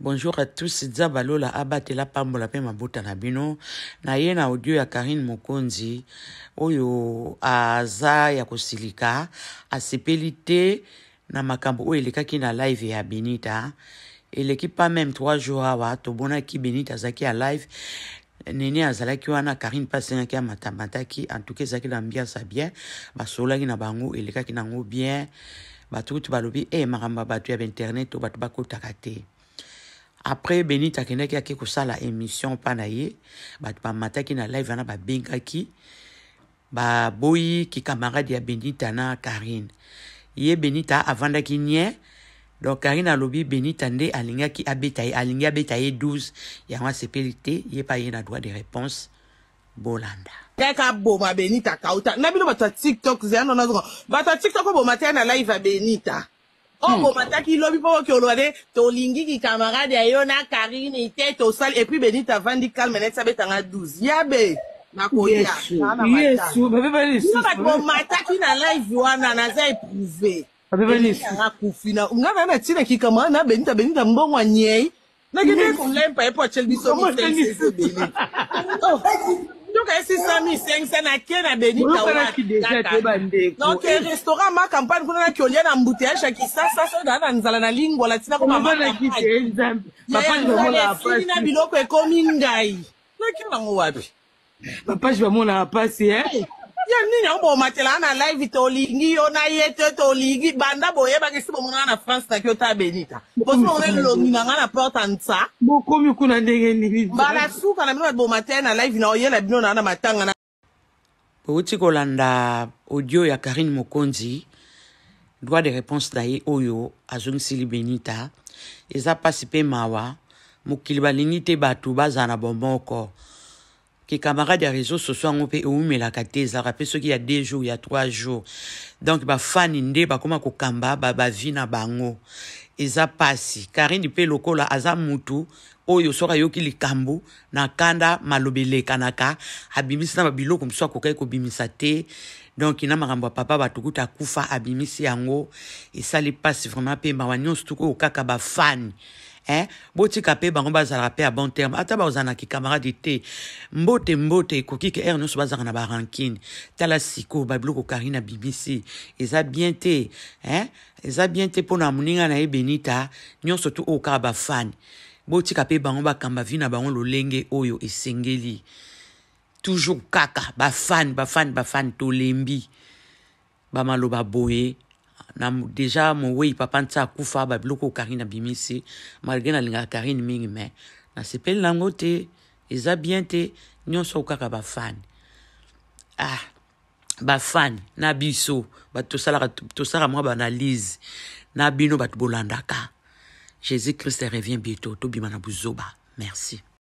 bonjour à tous za balola abatela pambola mpe mabota na bino na ye na audio ya karine mokonzi oyo aza ya kosilika asepeli te na makambo oyo elekaki na live ya benita eleki pas meme 3 jours awa tobonaki benita azalaki ya live nini azalaki wana karine mpe asengaki amatamataki antuka ezalaki na mbiasa bien basololaki na bango elekaki nango bien bato kutu balobi e makambo ya bato ya bainternet to bato bakotaka te après beni ki ake kosala émission mpa ba ye bato bamataki na live ba babengaki ki camarade ya benita na karine ye benita ki nye, donc karine alobi benita nde ki abeta ye alingi beta ye 12 ya wa te ye pa ye na droit de réponse bolanda kaka boma benita kauta na bino bato ya tiktok zeya na zongo bato tiktok bo mata na live va benita Hmm. okomataki oh, lobi mpo oke oloba te tolingi kikamarade ya yo na karine te tosali epui benit avandi calme neti abetanga 12 yabe nakoyaomataki na live wana naza éprouvé anga kufi na nga na na ntina kikamarade na benita benita mbongo anyei nakende kolempa ye po aceli biso mitesese bele luka esisami esengisa na ke na benitadonk eh, restaurant ma campagne kuna na kiolie na mbuteyage ya kisasa so daa na nzala na lingwala ntina komaesili na biloko ekomi ngai nakina nango wapi bapage bamonaka mpasi e ni nyɔn b'o ma cɛla ana live tolingi yo na ye te tolingi banda b'o ye bake sibo muna na france ta kyo ta beni ta bosi mo ngene longi na ngana porta ntsa bo komi kuna ndenge nini bala su kana mina bo matin na live na oyela bino na na matanga na outi kolanda audio ya karine mokonzi droit de réponse na ye oyo oh, azongisili benita eza mpasi mpe mawa mokili balingi te bato bazala na bomoko ke camarade ya réseau sociaux yango mpe ewumelaka te ezalaka mpe soki ya deux jours ya trois jours donc bafani nde bakóma kokamba babavi na bango eza mpasi karine mpe lokola aza mutu oyo oh, soki ayoki likambo na kanda maloba elekanaka abimisi na babiloko mosusu akokaki kobimisa te donk na makambo ya papa bato kuta akufa abimisi yango esali mpasi vraiment mpe mawa nyonso tukoyo kaka bafani eh? botika mpe bango bazala mpe ya bon terme ata bazala na kikamaradi te mbote mbote ekoki ke ere nyonso bazalaka na barankine tala siko babiloko karine abimisi eza bien te eh? eza bien te mpona moninga na ye benita nyonso tu oyo kaka bafani botika mpe bango bakamba vi na bango lolenge oyo esengeli toujours kaka bafani bafani bafani tolembi bamaloba boye na deja mo wei papa n ti akufa babiloko karine abimi si malgré nalingaka karine mingi me nasepeli na yango te eza bien te nyonso kaka bafani ah bafani na biso bato tosalaka mwa baanalyse na bino bato bolandaka jésus christ revient bientôt tobima na bozoba merci